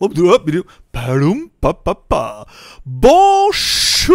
Bonjour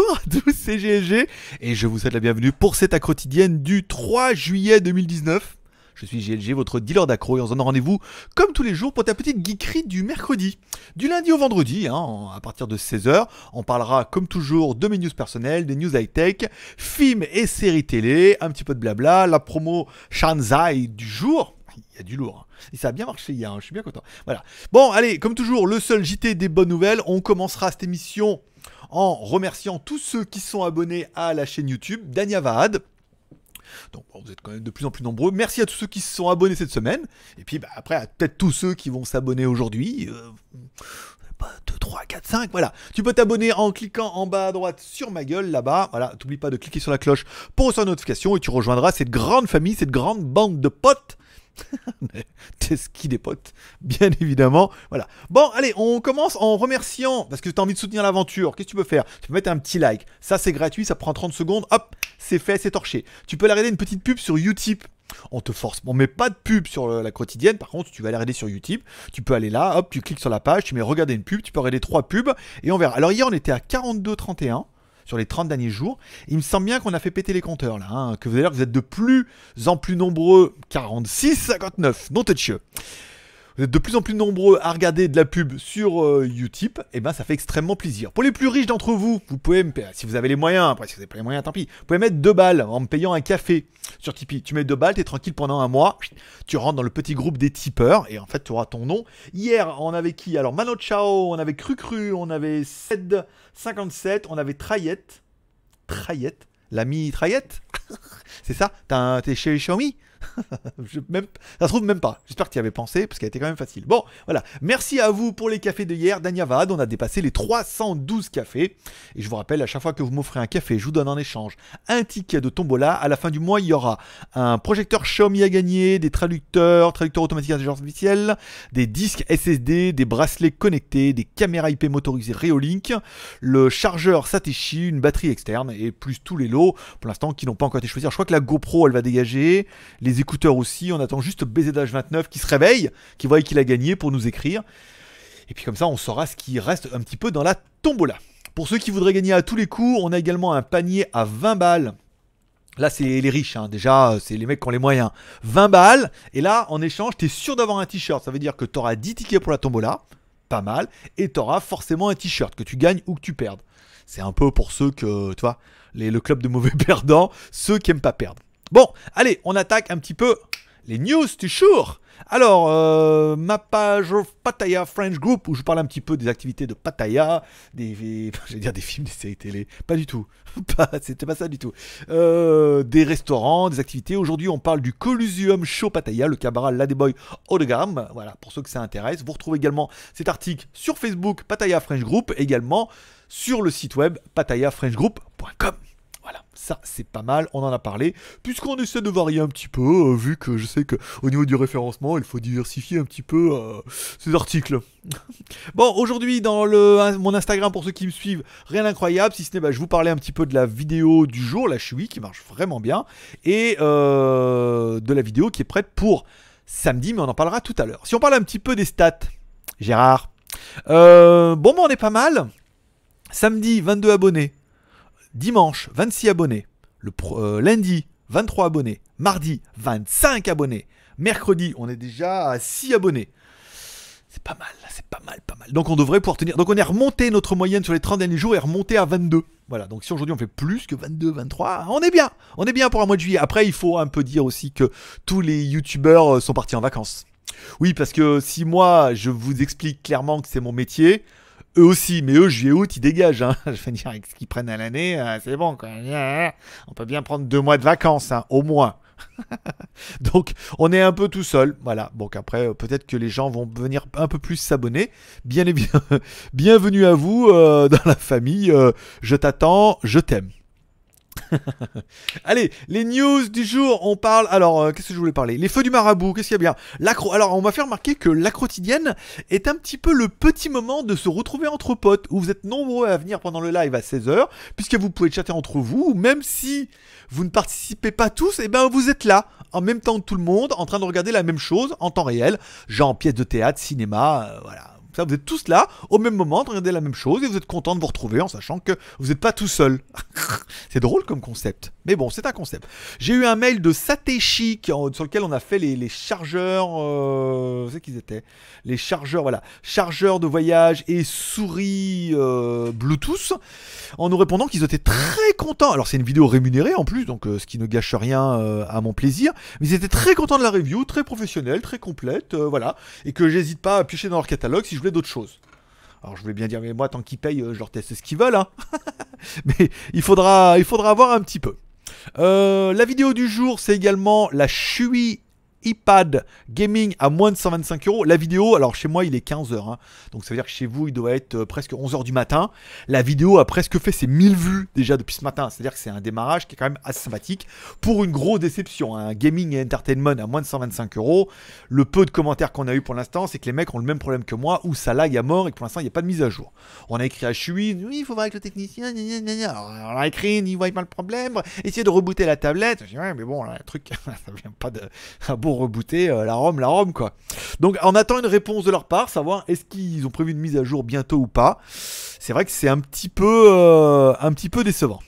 à tous, c'est GLG et je vous souhaite la bienvenue pour cette quotidienne du 3 juillet 2019. Je suis GLG, votre dealer d'accro, et on se donne rendez-vous comme tous les jours pour ta petite geekerie du mercredi. Du lundi au vendredi, hein, à partir de 16h, on parlera comme toujours de mes news personnelles, des news high-tech, films et séries télé, un petit peu de blabla, la promo Shanzai du jour. Il y a du lourd. Hein. Et ça a bien marché hier, hein, je suis bien content. Voilà. Bon, allez, comme toujours, le seul JT des bonnes nouvelles. On commencera cette émission en remerciant tous ceux qui sont abonnés à la chaîne YouTube. Dania Vahad, donc vous êtes quand même de plus en plus nombreux. Merci à tous ceux qui se sont abonnés cette semaine. Et puis bah, après, à peut-être tous ceux qui vont s'abonner aujourd'hui. 2, 3, 4, 5, voilà. Tu peux t'abonner en cliquant en bas à droite sur ma gueule là-bas. Voilà, t'oublie pas de cliquer sur la cloche pour recevoir une notification et tu rejoindras cette grande famille, cette grande bande de potes T'es qui des potes, bien évidemment. Voilà. Bon, allez, on commence en remerciant, parce que tu as envie de soutenir l'aventure. Qu'est-ce que tu peux faire Tu peux mettre un petit like. Ça, c'est gratuit, ça prend 30 secondes. Hop, c'est fait, c'est torché. Tu peux aller regarder une petite pub sur Utip. On te force, on met pas de pub sur la quotidienne. Par contre, tu vas aller regarder sur YouTube. Tu peux aller là, hop, tu cliques sur la page, tu mets regarder une pub, tu peux regarder trois pubs et on verra. Alors hier, on était à 42,31 sur les 30 derniers jours. Il me semble bien qu'on a fait péter les compteurs là, hein. que vous, allez vous êtes de plus en plus nombreux, 46, 59, non toucheux vous êtes de plus en plus nombreux à regarder de la pub sur YouTube, euh, Utip, et eh ben ça fait extrêmement plaisir. Pour les plus riches d'entre vous, vous pouvez, me si vous avez les moyens, après vous pas les moyens, tant pis, vous pouvez mettre deux balles en me payant un café sur Tipeee. Tu mets 2 balles, t'es tranquille pendant un mois, tu rentres dans le petit groupe des tipeurs, et en fait tu auras ton nom. Hier, on avait qui Alors Mano Chao, on avait Crucru, on avait Sed57, on avait Trayette, Trayette, l'ami Trayette, c'est ça T'es chez Xiaomi je, même, ça se trouve même pas. J'espère que tu y avais pensé parce qu'elle était quand même facile. Bon, voilà. Merci à vous pour les cafés de hier. Danyavad, on a dépassé les 312 cafés. Et je vous rappelle, à chaque fois que vous m'offrez un café, je vous donne en échange un ticket de tombola. À la fin du mois, il y aura un projecteur Xiaomi à gagner, des traducteurs, traducteurs automatiques intelligence artificielle, des disques SSD, des bracelets connectés, des caméras IP motorisées Reolink, le chargeur Satéchi une batterie externe et plus tous les lots pour l'instant qui n'ont pas encore été choisis. je crois que la GoPro, elle va dégager. Les écouteurs aussi. On attend juste BZH29 qui se réveille, qui voit qu'il a gagné pour nous écrire. Et puis comme ça, on saura ce qui reste un petit peu dans la tombola. Pour ceux qui voudraient gagner à tous les coups, on a également un panier à 20 balles. Là, c'est les riches, hein. déjà, c'est les mecs qui ont les moyens. 20 balles, et là, en échange, tu es sûr d'avoir un t-shirt. Ça veut dire que tu auras 10 tickets pour la tombola, pas mal, et tu auras forcément un t-shirt, que tu gagnes ou que tu perdes. C'est un peu pour ceux que, tu vois, le club de mauvais perdants, ceux qui aiment pas perdre. Bon, allez, on attaque un petit peu les news du jour. Alors, euh, ma page Pattaya French Group, où je parle un petit peu des activités de Pattaya, des, dire des films, des séries télé, pas du tout, c'était pas ça du tout, euh, des restaurants, des activités. Aujourd'hui, on parle du Colusium Show Pattaya, le cabaret Ladeboy haut de gamme, voilà, pour ceux que ça intéresse. Vous retrouvez également cet article sur Facebook, Pattaya French Group, également sur le site web patayafrenchgroup.com. Ça, c'est pas mal, on en a parlé. Puisqu'on essaie de varier un petit peu, euh, vu que je sais qu'au niveau du référencement, il faut diversifier un petit peu euh, ces articles. bon, aujourd'hui, dans le, mon Instagram, pour ceux qui me suivent, rien d'incroyable, si ce n'est, bah, je vous parlais un petit peu de la vidéo du jour, la suis, qui marche vraiment bien, et euh, de la vidéo qui est prête pour samedi, mais on en parlera tout à l'heure. Si on parle un petit peu des stats, Gérard. bon, ben, on est pas mal. Samedi, 22 abonnés. Dimanche, 26 abonnés. Le euh, lundi, 23 abonnés. Mardi, 25 abonnés. Mercredi, on est déjà à 6 abonnés. C'est pas mal, c'est pas mal, pas mal. Donc on devrait pouvoir tenir. Donc on est remonté notre moyenne sur les 30 derniers jours et remonté à 22. Voilà, donc si aujourd'hui on fait plus que 22, 23, on est bien. On est bien pour un mois de juillet. Après, il faut un peu dire aussi que tous les youtubeurs euh, sont partis en vacances. Oui, parce que si moi je vous explique clairement que c'est mon métier, eux aussi, mais eux, juillet, août, ils dégagent. Hein. Je vais dire, avec ce qu'ils prennent à l'année, euh, c'est bon. Quoi. On peut bien prendre deux mois de vacances, hein, au moins. Donc, on est un peu tout seul. Voilà. Donc, après, euh, peut-être que les gens vont venir un peu plus s'abonner. Bien, bien, bienvenue à vous euh, dans la famille. je t'attends, je t'aime. Allez, les news du jour, on parle. Alors, euh, qu'est-ce que je voulais parler Les feux du marabout, qu'est-ce qu'il y a bien Alors, on m'a fait remarquer que la quotidienne est un petit peu le petit moment de se retrouver entre potes, où vous êtes nombreux à venir pendant le live à 16h, puisque vous pouvez chatter entre vous, même si vous ne participez pas tous, et eh ben vous êtes là, en même temps que tout le monde, en train de regarder la même chose en temps réel, genre pièce de théâtre, cinéma, euh, voilà vous êtes tous là, au même moment, de regarder la même chose, et vous êtes content de vous retrouver en sachant que vous n'êtes pas tout seul. c'est drôle comme concept. Mais bon, c'est un concept. J'ai eu un mail de Satechi sur lequel on a fait les, chargeurs. vous euh, qu'ils étaient Les chargeurs, voilà. Chargeurs de voyage et souris euh, Bluetooth. En nous répondant qu'ils étaient très contents. Alors, c'est une vidéo rémunérée en plus, donc euh, ce qui ne gâche rien à mon plaisir. Mais ils étaient très contents de la review, très professionnelle, très complète. voilà. Et que j'hésite pas à piocher dans leur catalogue si je voulais d'autres choses. Alors je voulais bien dire, mais moi, tant qu'ils payent, je leur teste ce qu'ils veulent. Hein. mais il faudra, il faudra voir un petit peu. Euh, la vidéo du jour, c'est également la Chui iPad Gaming à moins de 125 euros. La vidéo, alors chez moi, il est 15h. Hein. donc ça veut dire que chez vous, il doit être euh, presque 11h du matin. La vidéo a presque fait ses 1000 vues déjà depuis ce matin. C'est-à-dire que c'est un démarrage qui est quand même assez sympathique pour une grosse déception. Hein. Un Gaming et Entertainment à moins de 125 euros. Le peu de commentaires qu'on a eu pour l'instant, c'est que les mecs ont le même problème que moi où ça lag à mort et pour l'instant, il n'y a pas de mise à jour. On a écrit à Chui, oui, il faut voir avec le technicien. on a écrit, il voit pas le problème. Essayez de rebooter la tablette. Je ouais, mais bon, le truc, ça vient pas de. rebooter euh, la Rome, la Rome quoi. Donc en attendant une réponse de leur part, savoir est-ce qu'ils ont prévu une mise à jour bientôt ou pas. C'est vrai que c'est un petit peu, euh, un petit peu décevant.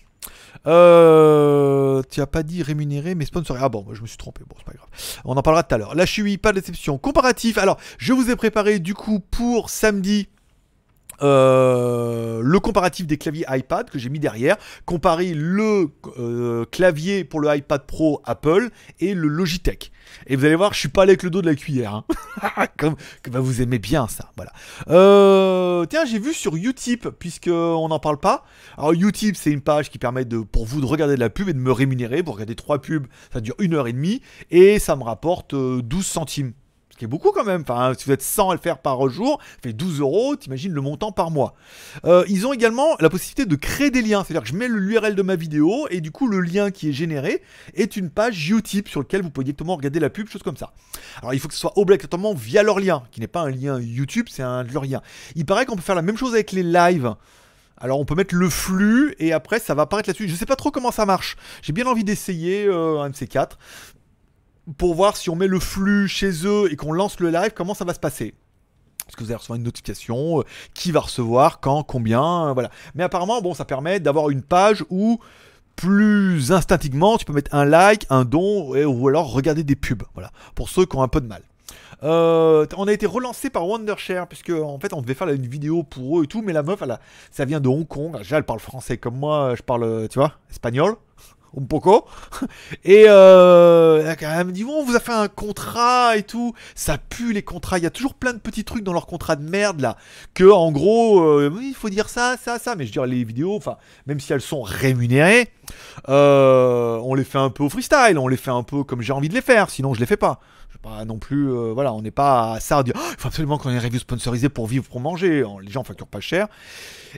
Euh, tu as pas dit rémunérer mais sponsoré. Ah bon, bah, je me suis trompé. Bon, c'est pas grave. On en parlera tout à l'heure. La suis pas déception, Comparatif. Alors, je vous ai préparé du coup pour samedi. Euh, le comparatif des claviers iPad que j'ai mis derrière, comparer le euh, clavier pour le iPad Pro Apple et le Logitech. Et vous allez voir, je suis pas allé avec le dos de la cuillère. Hein. Comme, vous aimez bien ça, voilà. Euh, tiens, j'ai vu sur Utip, puisque on n'en parle pas. Alors Utip, c'est une page qui permet de, pour vous de regarder de la pub et de me rémunérer. Vous regarder trois pubs, ça dure une heure et demie et ça me rapporte 12 centimes. Ce qui est beaucoup quand même. Enfin, si vous êtes 100 à le faire par jour, ça fait 12 euros, t'imagines le montant par mois. Euh, ils ont également la possibilité de créer des liens. C'est-à-dire que je mets l'URL de ma vidéo et du coup, le lien qui est généré est une page YouTube sur laquelle vous pouvez directement regarder la pub, chose comme ça. Alors, il faut que ce soit obligatoirement via leur lien, qui n'est pas un lien YouTube, c'est un leur lien. Il paraît qu'on peut faire la même chose avec les lives. Alors on peut mettre le flux et après ça va apparaître là-dessus. Je sais pas trop comment ça marche. J'ai bien envie d'essayer euh, un MC4 pour voir si on met le flux chez eux et qu'on lance le live, comment ça va se passer. Est-ce que vous allez recevoir une notification euh, Qui va recevoir Quand Combien euh, Voilà. Mais apparemment, bon, ça permet d'avoir une page où plus instinctivement, tu peux mettre un like, un don, ou alors regarder des pubs. Voilà. Pour ceux qui ont un peu de mal. Euh, on a été relancé par Wondershare, puisque en fait on devait faire une vidéo pour eux et tout, mais la meuf, elle ça vient de Hong Kong. Déjà, elle parle français comme moi, je parle, tu vois, espagnol un poco. Et euh, elle me dit, bon, on vous a fait un contrat et tout. Ça pue les contrats. Il y a toujours plein de petits trucs dans leurs contrats de merde là. Que en gros, euh, il faut dire ça, ça, ça. Mais je veux dire, les vidéos, enfin, même si elles sont rémunérées euh, on les fait un peu au freestyle, on les fait un peu comme j'ai envie de les faire, sinon je les fais pas. Je pas non plus, euh, voilà, on n'est pas à ça de dire, ah, il faut absolument qu'on ait une review sponsorisée pour vivre, pour manger. Les gens facturent pas cher.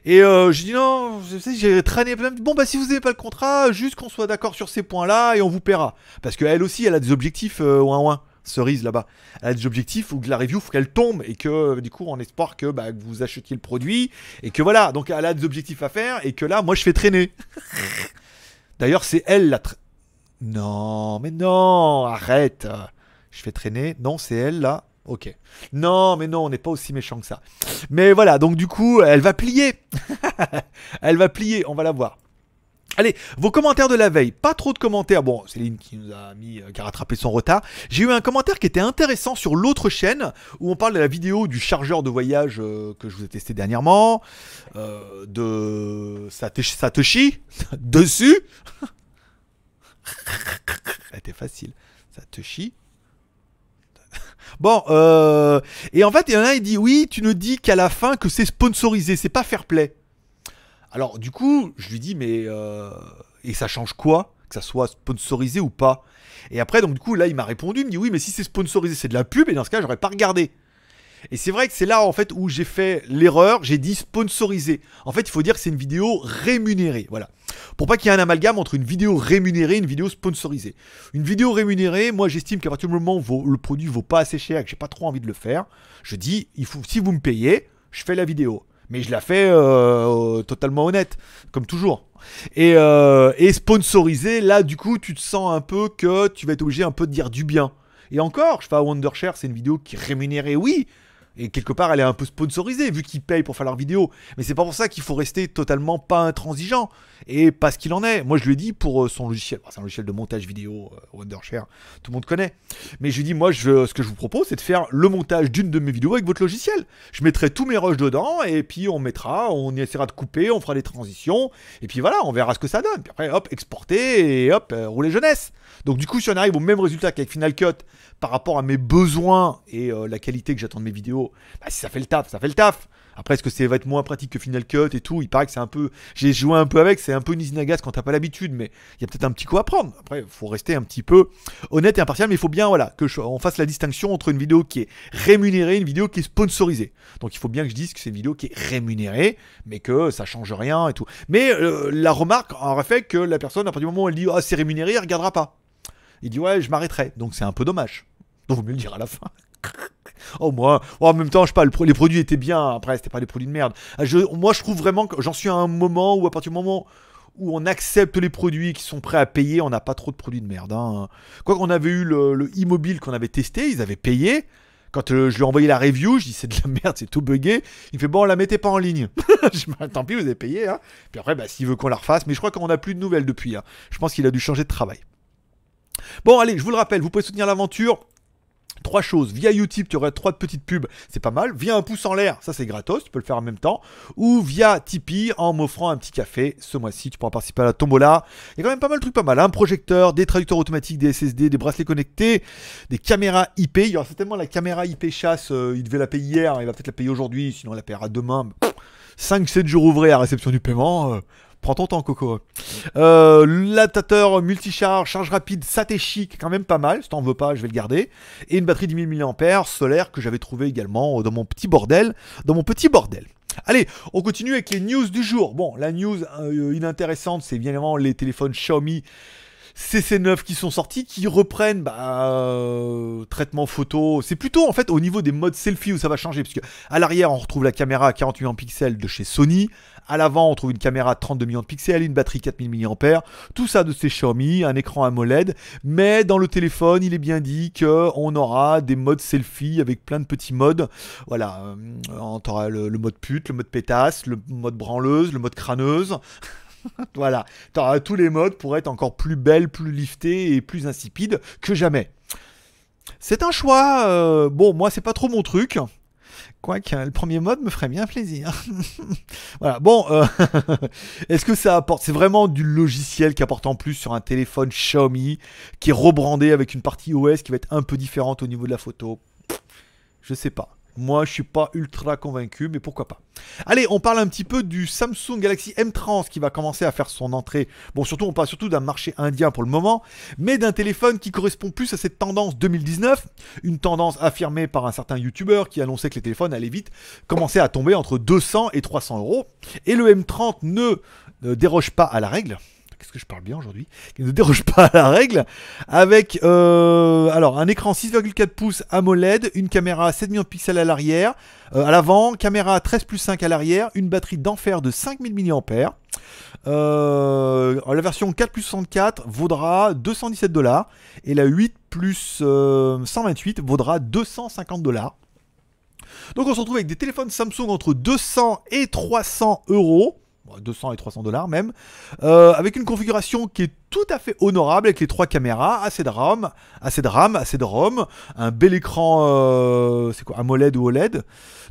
Et euh, j'ai dit non, j'ai traîné. Bon bah si vous n'avez pas le contrat, juste qu'on soit d'accord sur ces points-là et on vous paiera. Parce qu'elle aussi, elle a des objectifs euh, ouin ouin cerise là-bas. Elle a des objectifs où de la review, faut qu'elle tombe et que du coup, On espoir bah, que, vous achetiez le produit et que voilà. Donc, elle a des objectifs à faire et que là, moi, je fais traîner. D'ailleurs, c'est elle la... Non, mais non, arrête. Je fais traîner. Non, c'est elle là. Ok. Non, mais non, on n'est pas aussi méchant que ça. Mais voilà, donc du coup, elle va plier. elle va plier, on va la voir. Allez, vos commentaires de la veille. Pas trop de commentaires. Bon, Céline qui nous a mis, euh, qui a rattrapé son retard. J'ai eu un commentaire qui était intéressant sur l'autre chaîne où on parle de la vidéo du chargeur de voyage euh, que je vous ai testé dernièrement, euh, de Satoshi dessus, facile. Ça te chie. Bon, euh, et en fait, il y en a il dit Oui, tu ne dis qu'à la fin que c'est sponsorisé, c'est pas fair play. Alors, du coup, je lui dis Mais. Euh, et ça change quoi Que ça soit sponsorisé ou pas Et après, donc, du coup, là, il m'a répondu Il me dit Oui, mais si c'est sponsorisé, c'est de la pub, et dans ce cas, j'aurais pas regardé. Et c'est vrai que c'est là en fait où j'ai fait l'erreur, j'ai dit sponsorisé. En fait, il faut dire que c'est une vidéo rémunérée, voilà. Pour pas qu'il y ait un amalgame entre une vidéo rémunérée et une vidéo sponsorisée. Une vidéo rémunérée, moi j'estime qu'à partir du moment où le produit ne vaut pas assez cher et que j'ai pas trop envie de le faire, je dis il faut si vous me payez, je fais la vidéo mais je la fais euh, euh, totalement honnête, comme toujours. Euh, et, sponsorisé, là, du coup, tu te sens un peu que tu vas être obligé un peu de dire du bien. Et encore, je fais à Wondershare, c'est une vidéo qui est rémunérée, oui, et quelque part, elle est un peu sponsorisée, vu qu'ils payent pour faire leurs vidéos. Mais c'est pas pour ça qu'il faut rester totalement pas intransigeant. Et pas ce qu'il en est. Moi, je lui ai dit pour euh, son logiciel, c'est un logiciel de montage vidéo, euh, Wondershare, tout le monde connaît. Mais je lui ai dit, moi, je, ce que je vous propose, c'est de faire le montage d'une de mes vidéos avec votre logiciel. Je mettrai tous mes rushs dedans, et puis on mettra, on essaiera de couper, on fera des transitions, et puis voilà, on verra ce que ça donne. Puis après, hop, exporter, et hop, euh, rouler jeunesse. Donc du coup, si on arrive au même résultat qu'avec Final Cut, par rapport à mes besoins et la qualité que j'attends de mes vidéos, bah, si ça fait le taf, ça fait le taf. Après, est-ce que c'est va être moins pratique que Final Cut et tout Il paraît que c'est un peu. J'ai joué un peu avec, c'est un peu Nizinagas quand t'as pas l'habitude, mais il y a peut-être un petit coup à prendre. Après, il faut rester un petit peu honnête et impartial, mais il faut bien voilà, que fasse la distinction entre une vidéo qui est rémunérée et une vidéo qui est sponsorisée. Donc il faut bien que je dise que c'est une vidéo qui est rémunérée, mais que ça change rien et tout. Mais euh, la remarque aurait fait que la personne, à partir du moment où elle dit Ah, c'est rémunéré, elle regardera pas. Il dit Ouais, je m'arrêterai. Donc c'est un peu dommage. Donc, vaut mieux le dire à la fin. Oh, moi, oh, en même temps, je sais pas, les produits étaient bien, après, c'était pas des produits de merde. Ah, moi, je trouve vraiment que j'en suis à un moment où, à partir du moment où on accepte les produits qui sont prêts à payer, on n'a pas trop de produits de merde. Hein. Quoi qu'on avait eu le, e-mobile qu'on avait testé, ils avaient payé. Quand euh, je lui ai envoyé la review, je dis c'est de la merde, c'est tout buggé. Il me fait bon, on la mettait pas en ligne. je dis, bah, tant pis, vous avez payé. Hein. Puis après, bah, s'il veut qu'on la refasse, mais je crois qu'on n'a plus de nouvelles depuis. Hein. Je pense qu'il a dû changer de travail. Bon, allez, je vous le rappelle, vous pouvez soutenir l'aventure trois choses. Via YouTube, tu aurais trois petites pubs, c'est pas mal. Via un pouce en l'air, ça c'est gratos, tu peux le faire en même temps. Ou via Tipeee en m'offrant un petit café. Ce mois-ci, tu pourras participer à la tombola. Il y a quand même pas mal de trucs pas mal. Un hein. projecteur, des traducteurs automatiques, des SSD, des bracelets connectés, des caméras IP. Il y aura certainement la caméra IP chasse, euh, il devait la payer hier, il va peut-être la payer aujourd'hui, sinon elle la paiera demain. 5-7 jours ouvrés à réception du paiement. Euh, Prends ton temps, Coco. Euh, L'adaptateur multicharge, charge rapide, ça, quand même pas mal. Si t'en veux pas, je vais le garder. Et une batterie 10 000 mAh solaire que j'avais trouvé également dans mon petit bordel. Dans mon petit bordel. Allez, on continue avec les news du jour. Bon, la news euh, inintéressante, c'est bien évidemment les téléphones Xiaomi CC9 qui sont sortis, qui reprennent bah, euh, traitement photo. C'est plutôt en fait au niveau des modes selfie où ça va changer, puisque à l'arrière on retrouve la caméra à 48 millions de pixels de chez Sony, à l'avant on trouve une caméra à 32 millions de pixels, une batterie 4000 mAh, tout ça de chez Xiaomi, un écran AMOLED, mais dans le téléphone il est bien dit que on aura des modes selfie avec plein de petits modes. Voilà, euh, on aura le mode pute, le mode pétasse, le mode branleuse, le mode crâneuse. voilà, tu tous les modes pour être encore plus belle, plus liftée et plus insipide que jamais. C'est un choix. Euh, bon, moi, c'est pas trop mon truc. Quoique, le premier mode me ferait bien plaisir. voilà, bon, euh, est-ce que ça apporte C'est vraiment du logiciel qui apporte en plus sur un téléphone Xiaomi qui est rebrandé avec une partie OS qui va être un peu différente au niveau de la photo. Je sais pas. Moi, je suis pas ultra convaincu, mais pourquoi pas. Allez, on parle un petit peu du Samsung Galaxy M 30 qui va commencer à faire son entrée. Bon, surtout, on parle surtout d'un marché indien pour le moment, mais d'un téléphone qui correspond plus à cette tendance 2019, une tendance affirmée par un certain YouTuber qui annonçait que les téléphones allaient vite commencer à tomber entre 200 et 300 euros. Et le M30 ne euh, déroge pas à la règle. Qu'est-ce que je parle bien aujourd'hui Qui ne déroge pas à la règle. Avec euh, alors un écran 6,4 pouces AMOLED, une caméra 7 millions de pixels à l'arrière, euh, à l'avant, caméra 13 plus 5 à l'arrière, une batterie d'enfer de 5000 mAh. Euh, la version 4 plus 64 vaudra 217 dollars et la 8 plus 128 vaudra 250 dollars. Donc on se retrouve avec des téléphones Samsung entre 200 et 300 euros. 200 et 300 dollars même, euh, avec une configuration qui est tout à fait honorable avec les trois caméras, assez de RAM, assez de RAM, assez de ROM, un bel écran, euh, c'est quoi, AMOLED ou OLED,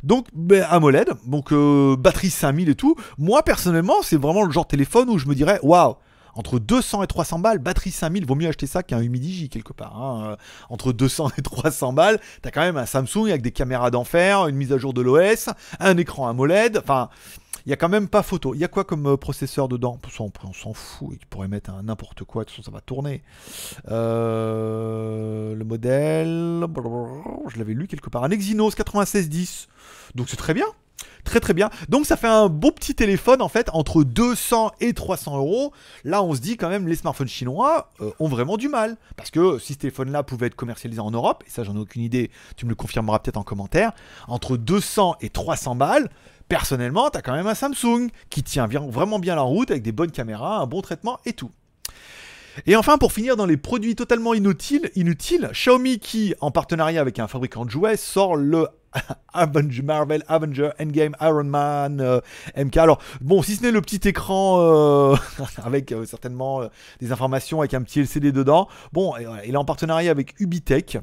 donc ben, AMOLED, donc euh, batterie 5000 et tout. Moi personnellement, c'est vraiment le genre de téléphone où je me dirais, waouh, entre 200 et 300 balles, batterie 5000, vaut mieux acheter ça qu'un Humidigi quelque part. Hein. Euh, entre 200 et 300 balles, t'as quand même un Samsung avec des caméras d'enfer, une mise à jour de l'OS, un écran AMOLED, enfin il n'y a quand même pas photo. Il y a quoi comme euh, processeur dedans On, on s'en fout, il pourrait mettre n'importe quoi, de toute façon ça va tourner. Euh, le modèle, je l'avais lu quelque part, un Exynos 9610, donc c'est très bien. Très très bien. Donc ça fait un beau petit téléphone en fait entre 200 et 300 euros. Là on se dit quand même les smartphones chinois euh, ont vraiment du mal. Parce que si ce téléphone là pouvait être commercialisé en Europe, et ça j'en ai aucune idée, tu me le confirmeras peut-être en commentaire, entre 200 et 300 balles, personnellement t'as quand même un Samsung qui tient vraiment bien la route avec des bonnes caméras, un bon traitement et tout. Et enfin, pour finir dans les produits totalement inutiles, inutiles, Xiaomi qui, en partenariat avec un fabricant de jouets, sort le Avenger, Marvel, Avenger, Endgame, Iron Man, euh, MK. Alors, bon, si ce n'est le petit écran euh, avec euh, certainement des informations avec un petit LCD dedans, bon, il est en partenariat avec Ubitech.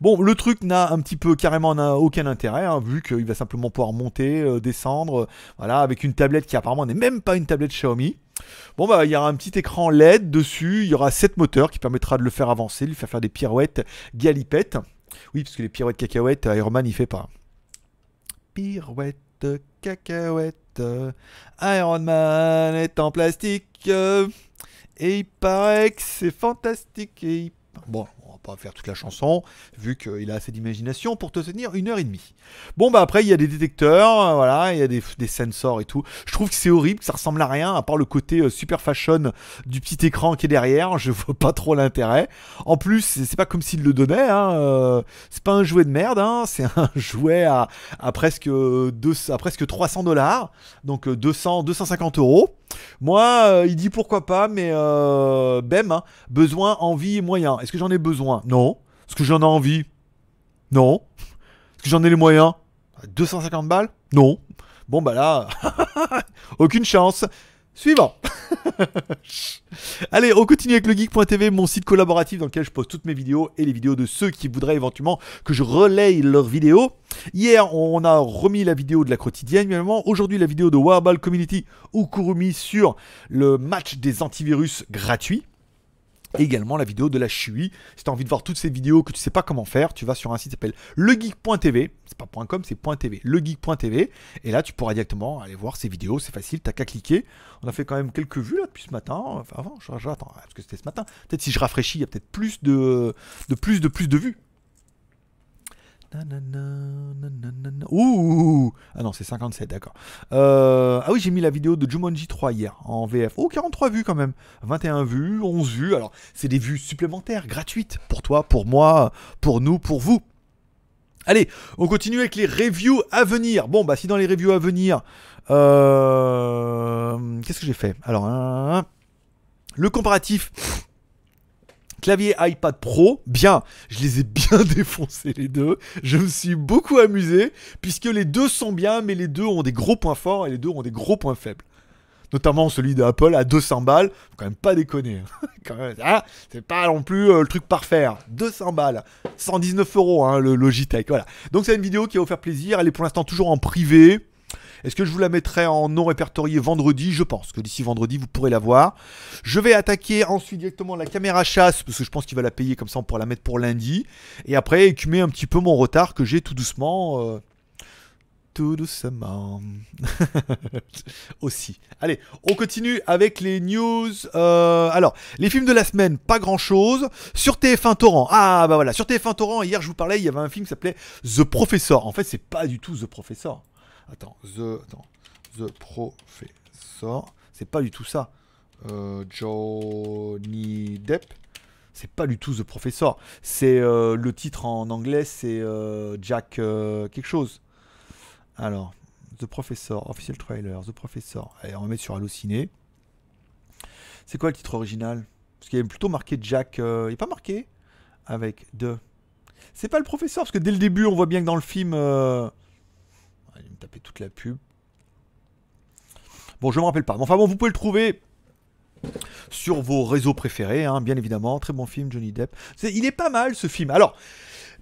Bon, le truc n'a un petit peu carrément aucun intérêt, hein, vu qu'il va simplement pouvoir monter, descendre, voilà, avec une tablette qui apparemment n'est même pas une tablette Xiaomi. Bon bah il y aura un petit écran LED dessus, il y aura 7 moteurs qui permettra de le faire avancer, de lui faire faire des pirouettes, galipettes. Oui, parce que les pirouettes cacahuètes, euh, Iron Man, il fait pas. Pirouette cacahuète, euh, Man est en plastique. Euh, et il paraît que c'est fantastique. Et Bon, faire toute la chanson, vu qu'il a assez d'imagination pour te tenir une heure et demie. Bon, bah après, il y a des détecteurs, euh, voilà, il y a des, sensors et tout. Je trouve que c'est horrible, que ça ressemble à rien, à part le côté euh, super fashion du petit écran qui est derrière, je vois pas trop l'intérêt. En plus, c'est pas comme s'il le donnait, hein, euh, c'est pas un jouet de merde, hein, c'est un jouet à, à presque, deux à presque 300 dollars, donc 200, 250 euros. Moi, euh, il dit pourquoi pas, mais euh, hein, besoin, envie, moyen. Est-ce que j'en ai besoin Non. Est-ce que j'en ai envie Non. Est-ce que j'en ai les moyens 250 balles Non. Bon bah là, aucune chance. Suivant. Allez, on continue avec le geek.tv, mon site collaboratif dans lequel je poste toutes mes vidéos et les vidéos de ceux qui voudraient éventuellement que je relaye leurs vidéos. Hier, on a remis la vidéo de la quotidienne, évidemment. Aujourd'hui, la vidéo de Warball Community ou Kurumi sur le match des antivirus gratuits également la vidéo de la Chui. Si tu as envie de voir toutes ces vidéos que tu sais pas comment faire, tu vas sur un site qui s'appelle legeek.tv, c'est pas .com, c'est .tv, legeek.tv et là tu pourras directement aller voir ces vidéos, c'est facile, t'as qu'à cliquer. On a fait quand même quelques vues là depuis ce matin, enfin avant, j'attends parce que c'était ce matin. Peut-être si je rafraîchis, il y a peut-être plus de, de plus de plus de vues. Ouh Ah non, c'est 57, d'accord. Euh, ah oui, j'ai mis la vidéo de Jumanji 3 hier en VF. Oh, 43 vues quand même. 21 vues, 11 vues. Alors, c'est des vues supplémentaires, gratuites. Pour toi, pour moi, pour nous, pour vous. Allez, on continue avec les reviews à venir. Bon, bah si dans les reviews à venir... Euh, qu'est-ce que j'ai fait Alors, hein, hein, hein. le comparatif Clavier iPad Pro, bien, je les ai bien défoncés les deux. Je me suis beaucoup amusé, puisque les deux sont bien, mais les deux ont des gros points forts et les deux ont des gros points faibles. Notamment celui d'Apple à 200 balles, faut quand même pas déconner. Hein. ah, c'est pas non plus euh, le truc parfait. 200 hein. balles, 119 euros hein, le Logitech. Voilà. Donc c'est une vidéo qui va vous faire plaisir. Elle est pour l'instant toujours en privé est-ce que je vous la mettrai en non répertorié vendredi Je pense que d'ici vendredi, vous pourrez la voir. Je vais attaquer ensuite directement la caméra chasse, parce que je pense qu'il va la payer comme ça, on pourra la mettre pour lundi. Et après, écumer un petit peu mon retard que j'ai tout doucement. Euh, tout doucement. Aussi. Allez, on continue avec les news. Euh, alors, les films de la semaine, pas grand chose. Sur TF1 Torrent. Ah, bah voilà, sur TF1 Torrent, hier je vous parlais, il y avait un film qui s'appelait The Professor. En fait, c'est pas du tout The Professor. Attends, The, attends, The Professor. C'est pas du tout ça. Euh, Johnny Depp. C'est pas du tout The Professor. C'est euh, le titre en anglais, c'est euh, Jack quelque chose. Alors, The Professor, official trailer, The Professor. Allez, on va mettre sur Allociné. C'est quoi le titre original Parce qu'il est plutôt marqué Jack. il n'est pas marqué avec The. C'est pas le professeur, parce que dès le début, on voit bien que dans le film, il me taper toute la pub. Bon, je ne me rappelle pas. enfin bon, vous pouvez le trouver sur vos réseaux préférés, hein, bien évidemment. Très bon film, Johnny Depp. il est pas mal ce film. Alors,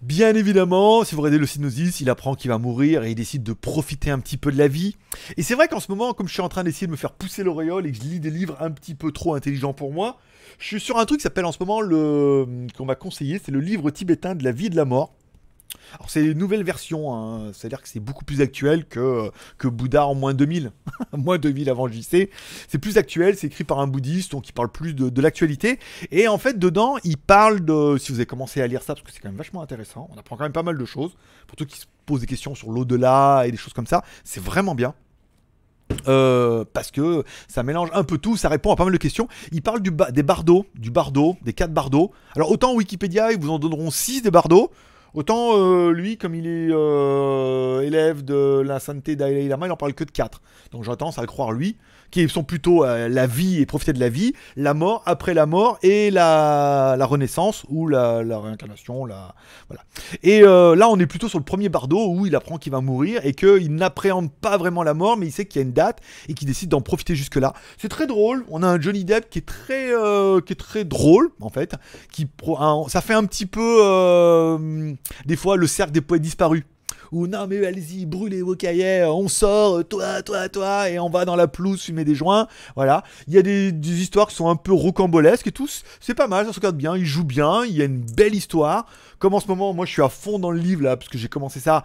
bien évidemment, si vous regardez le Synosis, il apprend qu'il va mourir et il décide de profiter un petit peu de la vie. Et c'est vrai qu'en ce moment, comme je suis en train d'essayer de me faire pousser l'auréole et que je lis des livres un petit peu trop intelligents pour moi, je suis sur un truc qui s'appelle en ce moment le qu'on m'a conseillé, c'est le livre tibétain de la vie et de la mort alors c'est une nouvelle version, hein. c'est-à-dire que c'est beaucoup plus actuel que, que Bouddha en moins 2000, moins 2000 avant JC. C'est plus actuel, c'est écrit par un bouddhiste, donc il parle plus de, l'actualité. Et en fait, dedans, il parle de, si vous avez commencé à lire ça, parce que c'est quand même vachement intéressant, on apprend quand même pas mal de choses, pour ceux qui se posent des questions sur l'au-delà et des choses comme ça, c'est vraiment bien. Euh, parce que ça mélange un peu tout, ça répond à pas mal de questions. Il parle du des bardos, du bardo, des quatre bardos. Alors autant Wikipédia, ils vous en donneront six des bardos, Autant euh, lui, comme il est euh, élève de la sainteté Lama, il en parle que de quatre. Donc j'ai tendance à le croire lui, qui sont plutôt euh, la vie et profiter de la vie, la mort après la mort et la, renaissance ou la, réincarnation. voilà. Et là, on est plutôt sur le premier bardo où il apprend qu'il va mourir et qu'il n'appréhende pas vraiment la mort, mais il sait qu'il y a une date et qu'il décide d'en profiter jusque-là. C'est très drôle. On a un Johnny Depp qui est très, qui est très drôle en fait. Qui, ça fait un petit peu des fois le cercle des poètes disparu, Ou non mais allez-y, brûlez vos cahiers, on sort, toi, toi, toi, et on va dans la pelouse fumer des joints. Voilà. Il y a des, histoires qui sont un peu rocambolesques et tout. C'est pas mal, ça se regarde bien, il joue bien, il y a une belle histoire. Comme en ce moment, moi je suis à fond dans le livre là, parce que j'ai commencé ça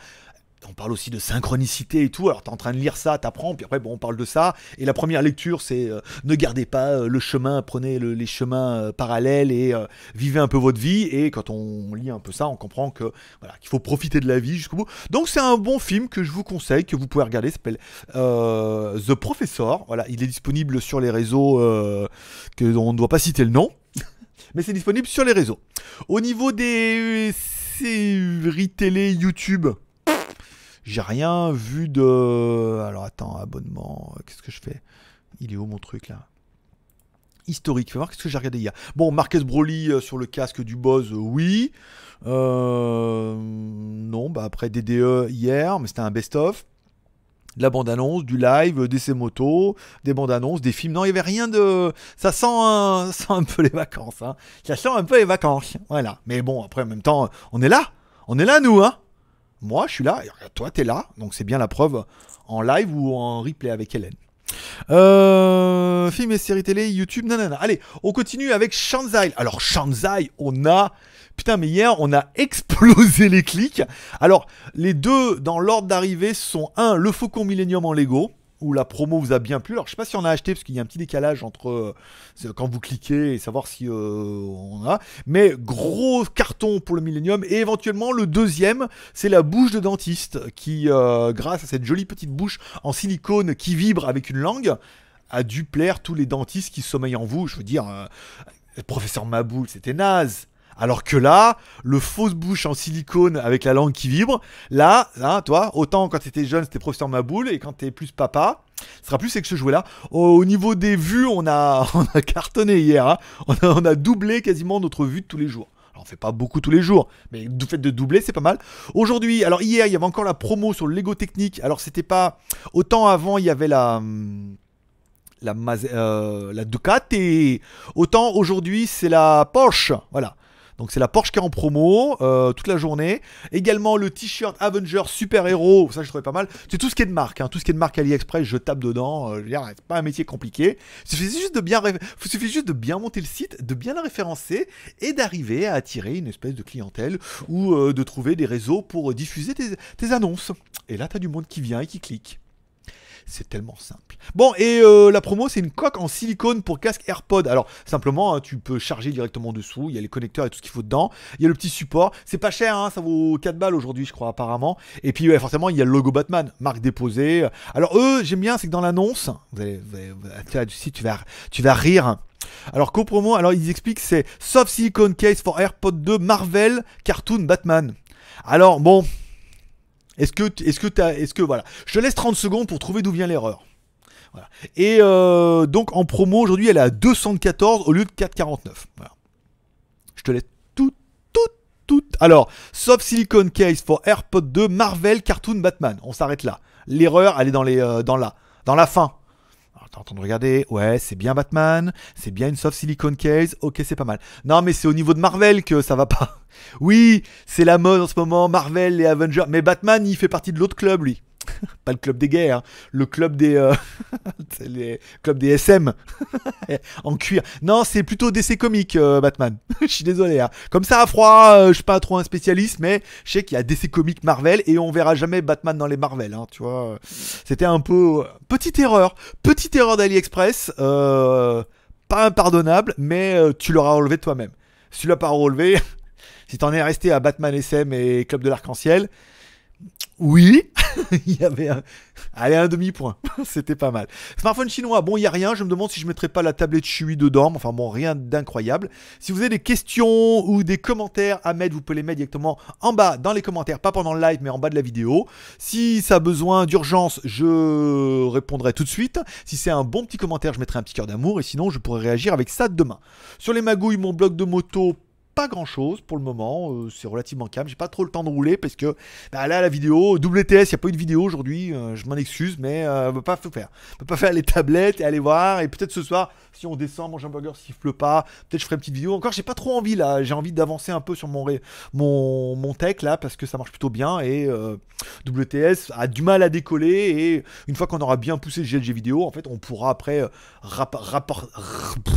on parle aussi de synchronicité et tout. Alors, t'es en train de lire ça, t'apprends, puis après, bon, on parle de ça. Et la première lecture, c'est euh, ne gardez pas euh, le chemin, prenez les chemins euh, parallèles et vivez un peu votre vie. Et quand on lit un peu ça, on comprend que voilà, qu'il faut profiter de la vie jusqu'au bout. Donc, c'est un bon film que je vous conseille, que vous pouvez regarder. s'appelle The Professor. Voilà, il est disponible sur les réseaux que on ne doit pas citer le nom, mais c'est disponible sur les réseaux. Au niveau des séries télé, YouTube. J'ai rien vu de. Alors attends, abonnement, qu'est-ce que je fais Il est où mon truc là Historique, fais voir qu'est-ce que j'ai regardé hier. Bon, Marquez Broly euh, sur le casque du boss, euh, oui. Euh, non, bah après DDE hier, mais c'était un best-of. la bande-annonce, du live, des motos, des bandes-annonces, des films. Non, il n'y avait rien de. Ça sent un, ça sent un peu les vacances. Hein. Ça sent un peu les vacances. Voilà. Mais bon, après, en même temps, on est là. On est là, nous, hein moi, je suis là, et toi, t'es là, donc c'est bien la preuve en live ou en replay avec Hélène. Euh, films et séries télé, YouTube, nanana. Allez, on continue avec Shanzai. Alors, Shanzai, on a. Putain, mais hier, on a explosé les clics. Alors, les deux, dans l'ordre d'arrivée, sont un, le Faucon Millenium en Lego où la promo vous a bien plu. Alors, je sais pas si on a acheté, parce qu'il y a un petit décalage entre euh, quand vous cliquez et savoir si euh, on a. Mais gros carton pour le millénium Et éventuellement, le deuxième, c'est la bouche de dentiste, qui, euh, grâce à cette jolie petite bouche en silicone qui vibre avec une langue, a dû plaire tous les dentistes qui sommeillent en vous. Je veux dire, professeur Maboul, c'était naze. Alors que là, le fausse bouche en silicone avec la langue qui vibre, là, là, hein, toi, autant quand t'étais jeune, c'était professeur Maboule, et quand t'es plus papa, ce sera plus avec ce jouet-là. Au niveau des vues, on a, cartonné hier, hein. on, a, doublé quasiment notre vue de tous les jours. Alors, on fait pas beaucoup tous les jours, mais du fait de doubler, c'est pas mal. Aujourd'hui, alors hier, il y avait encore la promo sur le Lego Technique. Alors, c'était pas. Autant avant, il y avait la. La, euh, la et... Autant aujourd'hui, c'est la Porsche. Voilà. Donc c'est la Porsche qui est en promo euh, toute la journée. Également le t-shirt Avenger Super Héros, ça je trouvais pas mal. C'est tout ce qui est de marque, hein. tout ce qui est de marque AliExpress, je tape dedans. Euh, je veux dire, c'est pas un métier compliqué. Il suffit juste de bien, Il suffit juste de bien monter le site, de bien le référencer et d'arriver à attirer une espèce de clientèle ou euh, de trouver des réseaux pour diffuser tes, tes annonces. Et là, t'as du monde qui vient et qui clique. C'est tellement simple. Bon, et euh, la promo, c'est une coque en silicone pour casque AirPod. Alors, simplement, hein, tu peux charger directement dessous. Il y a les connecteurs et tout ce qu'il faut dedans. Il y a le petit support. C'est pas cher, hein, ça vaut 4 balles aujourd'hui, je crois, apparemment. Et puis, forcément, il y a le logo Batman, marque déposée. Alors, eux, j'aime bien, c'est que dans l'annonce, vous tu, vas, tu, vas, rire. Alors promo alors ils expliquent c'est Soft Silicone Case for AirPod 2 Marvel Cartoon Batman. Alors bon, est-ce que, est-ce que, as, est-ce que, voilà. Je te laisse 30 secondes pour trouver d'où vient l'erreur. Voilà. Et euh, donc en promo aujourd'hui, elle est à 214 au lieu de 449. Voilà. Je te laisse tout, tout, tout. Alors, soft silicone case for AirPod 2, Marvel, Cartoon, Batman. On s'arrête là. L'erreur, elle est dans les, euh, dans la dans la fin de regarder, ouais, c'est bien Batman, c'est bien une soft silicone case, ok, c'est pas mal. Non, mais c'est au niveau de Marvel que ça va pas. Oui, c'est la mode en ce moment, Marvel, et Avengers, mais Batman, il fait partie de l'autre club, lui. pas le club des guerres, le club des, euh, SM en cuir. Non, c'est plutôt DC Comics, euh, Batman. Je suis désolé. Hein. Comme ça, à froid, euh, je suis pas trop un spécialiste, mais je sais qu'il y a DC Comics Marvel et on verra jamais Batman dans les Marvel. Hein, tu vois, c'était un peu petite erreur, petite erreur d'AliExpress, pas impardonnable, mais tu l'auras relevé toi-même. Si tu l'as pas relevé, si t'en es resté à Batman SM et Club de l'Arc-en-Ciel, oui, il y avait un, Allez, un demi-point. C'était pas mal. Smartphone chinois, bon, il n'y a rien. Je me demande si je mettrais pas la tablette Chui dedans. Enfin bon, rien d'incroyable. Si vous avez des questions ou des commentaires à mettre, vous pouvez les mettre directement en bas dans les commentaires. Pas pendant le live, mais en bas de la vidéo. Si ça a besoin d'urgence, je répondrai tout de suite. Si c'est un bon petit commentaire, je mettrai un petit cœur d'amour. Et sinon, je pourrai réagir avec ça demain. Sur les magouilles, mon blog de moto grand chose pour le moment. Euh, c'est relativement calme. J'ai pas trop le temps de rouler parce que bah là, la vidéo, WTS, il a pas eu de vidéo aujourd'hui. Euh, je m'en excuse, mais euh, on peut pas faire. peut pas faire les tablettes et aller voir. Et peut-être ce soir, si on descend, mon hamburger siffle pas. Peut-être je ferai une petite vidéo. Encore, j'ai pas trop envie là. J'ai envie d'avancer un peu sur mon, ré... mon, mon tech là parce que ça marche plutôt bien. Et WTS a du mal à décoller. Et une fois qu'on aura bien poussé le GLG vidéo, en fait, on pourra après rapport.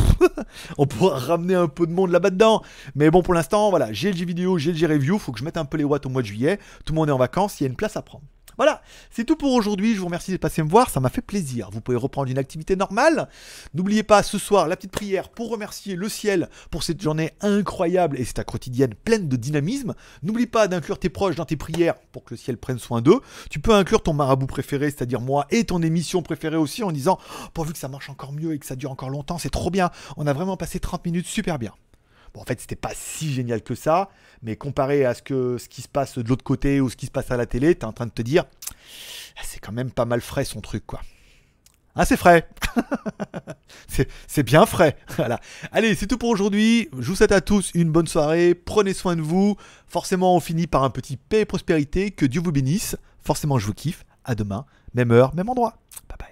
on pourra ramener un peu de monde là-bas dedans. Mais bon, pour l'instant, voilà, GLG vidéo, GLG review, faut que je mette un peu les watts au mois de juillet. Tout le monde est en vacances, il y a une place à prendre. Voilà, c'est tout pour aujourd'hui. Je vous remercie d'être passé me voir, ça m'a fait plaisir. Vous pouvez reprendre une activité normale. N'oubliez pas ce soir la petite prière pour remercier le ciel pour cette journée incroyable et cette quotidienne pleine de dynamisme. N'oublie pas d'inclure tes proches dans tes prières pour que le ciel prenne soin d'eux. Tu peux inclure ton marabout préféré, c'est-à-dire moi, et ton émission préférée aussi en disant pourvu que ça marche encore mieux et que ça dure encore longtemps, c'est trop bien. On a vraiment passé 30 minutes super bien. Bon, en fait, c'était pas si génial que ça, mais comparé à ce, que, ce qui se passe de l'autre côté ou ce qui se passe à la télé, t'es en train de te dire, ah, c'est quand même pas mal frais son truc, quoi. Ah, c'est frais C'est bien frais Voilà. Allez, c'est tout pour aujourd'hui. Je vous souhaite à tous une bonne soirée. Prenez soin de vous. Forcément, on finit par un petit paix et prospérité. Que Dieu vous bénisse. Forcément, je vous kiffe. À demain, même heure, même endroit. Bye bye.